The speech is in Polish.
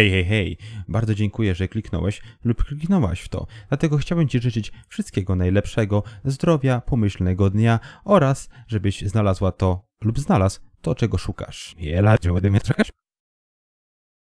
Hej, hej, hej, bardzo dziękuję, że kliknąłeś lub kliknąłaś w to. Dlatego chciałbym Ci życzyć wszystkiego najlepszego, zdrowia, pomyślnego dnia oraz żebyś znalazła to lub znalazł to, czego szukasz. Jela, będę mnie czekać?